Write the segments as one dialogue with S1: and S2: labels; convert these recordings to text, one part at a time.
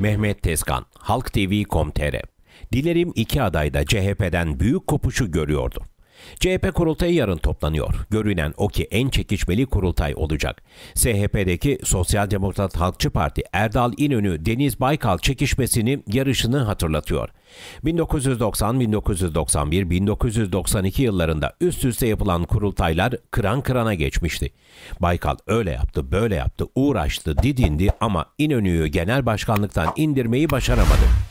S1: Mehmet Tezkan, Halk TV.com.tr Dilerim iki aday da CHP'den büyük kopuşu görüyordu. CHP kurultayı yarın toplanıyor. Görünen o ki en çekişmeli kurultay olacak. SHP'deki Sosyal Demokrat Halkçı Parti Erdal İnönü Deniz Baykal çekişmesini yarışını hatırlatıyor. 1990, 1991, 1992 yıllarında üst üste yapılan kurultaylar kıran kırana geçmişti. Baykal öyle yaptı, böyle yaptı, uğraştı, didindi ama İnönü'yü genel başkanlıktan indirmeyi başaramadı.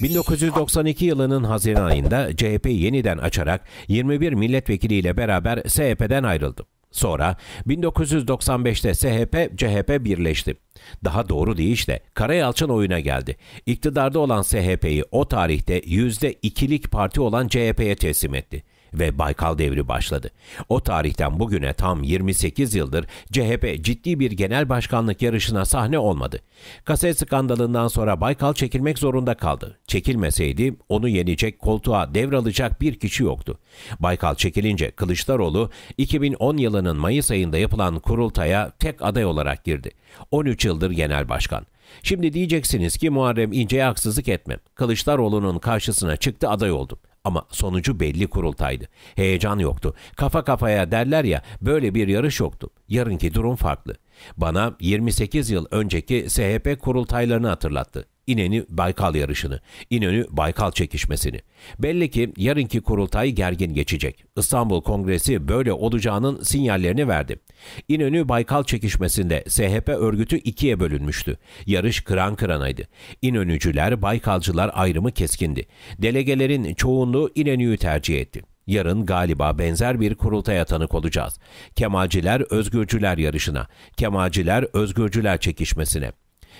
S1: 1992 yılının Haziran ayında CHP yeniden açarak 21 milletvekiliyle beraber SHP'den ayrıldı. Sonra 1995'te SHP CHP birleşti. Daha doğru deyişle Karayalçın oyuna geldi. İktidarda olan SHP'yi o tarihte %2'lik parti olan CHP'ye teslim etti ve Baykal devri başladı. O tarihten bugüne tam 28 yıldır CHP ciddi bir genel başkanlık yarışına sahne olmadı. Kaset skandalından sonra Baykal çekilmek zorunda kaldı. Çekilmeseydi onu yenecek koltuğa devralacak bir kişi yoktu. Baykal çekilince Kılıçdaroğlu 2010 yılının Mayıs ayında yapılan kurultaya tek aday olarak girdi. 13 yıldır genel başkan. Şimdi diyeceksiniz ki Muharrem İnce'ye haksızlık etmem. Kılıçdaroğlu'nun karşısına çıktı aday oldum. Ama sonucu belli kurultaydı. Heyecan yoktu. Kafa kafaya derler ya böyle bir yarış yoktu. Yarınki durum farklı. Bana 28 yıl önceki SHP kurultaylarını hatırlattı. İnönü Baykal yarışını, İnönü Baykal çekişmesini. Belli ki yarınki kurultay gergin geçecek. İstanbul Kongresi böyle olacağının sinyallerini verdi. İnönü Baykal çekişmesinde SHP örgütü ikiye bölünmüştü. Yarış kıran kıranaydı. İnönücüler Baykalcılar ayrımı keskindi. Delegelerin çoğunluğu İnönü'yü tercih etti. Yarın galiba benzer bir kurultaya tanık olacağız. Kemalciler özgürcüler yarışına, Kemalciler özgürcüler çekişmesine.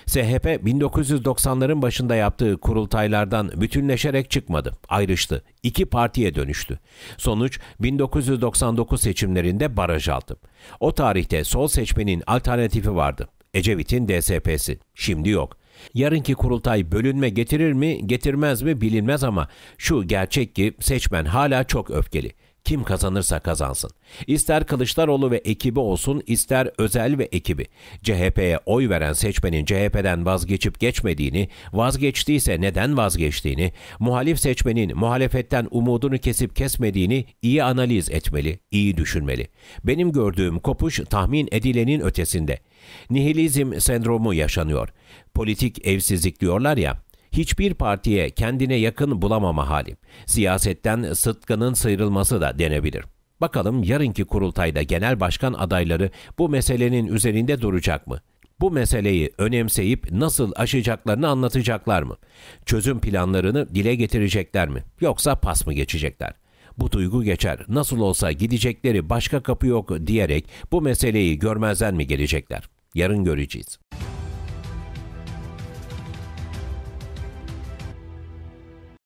S1: SHP 1990'ların başında yaptığı kurultaylardan bütünleşerek çıkmadı, ayrıştı, iki partiye dönüştü. Sonuç 1999 seçimlerinde baraj aldı. O tarihte sol seçmenin alternatifi vardı. Ecevit'in DSP'si. Şimdi yok. Yarınki kurultay bölünme getirir mi getirmez mi bilinmez ama şu gerçek ki seçmen hala çok öfkeli kim kazanırsa kazansın. İster Kılıçdaroğlu ve ekibi olsun, ister Özel ve ekibi. CHP'ye oy veren seçmenin CHP'den vazgeçip geçmediğini, vazgeçtiyse neden vazgeçtiğini, muhalif seçmenin muhalefetten umudunu kesip kesmediğini iyi analiz etmeli, iyi düşünmeli. Benim gördüğüm kopuş tahmin edilenin ötesinde. Nihilizm sendromu yaşanıyor. Politik evsizlik diyorlar ya, hiçbir partiye kendine yakın bulamama hali. Siyasetten Sıtkı'nın sıyrılması da denebilir. Bakalım yarınki kurultayda genel başkan adayları bu meselenin üzerinde duracak mı? Bu meseleyi önemseyip nasıl aşacaklarını anlatacaklar mı? Çözüm planlarını dile getirecekler mi? Yoksa pas mı geçecekler? Bu duygu geçer. Nasıl olsa gidecekleri başka kapı yok diyerek bu meseleyi görmezden mi gelecekler? Yarın göreceğiz.